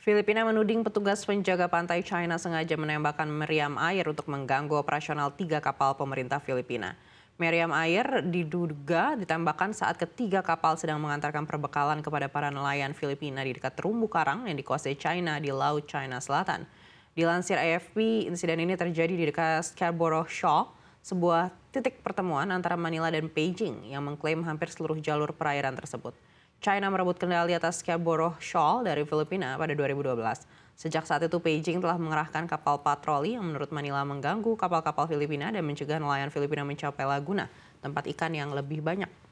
Filipina menuding petugas penjaga pantai China sengaja menembakkan meriam air untuk mengganggu operasional tiga kapal pemerintah Filipina. Meriam air diduga ditembakkan saat ketiga kapal sedang mengantarkan perbekalan kepada para nelayan Filipina di dekat terumbu karang yang dikuasai China di Laut China Selatan. Dilansir AFP, insiden ini terjadi di dekat Scarborough Shoal, sebuah titik pertemuan antara Manila dan Beijing yang mengklaim hampir seluruh jalur perairan tersebut. China merebut kendali atas Scarborough Shoal dari Filipina pada 2012. Sejak saat itu Beijing telah mengerahkan kapal patroli yang menurut Manila mengganggu kapal-kapal Filipina dan mencegah nelayan Filipina mencapai Laguna, tempat ikan yang lebih banyak.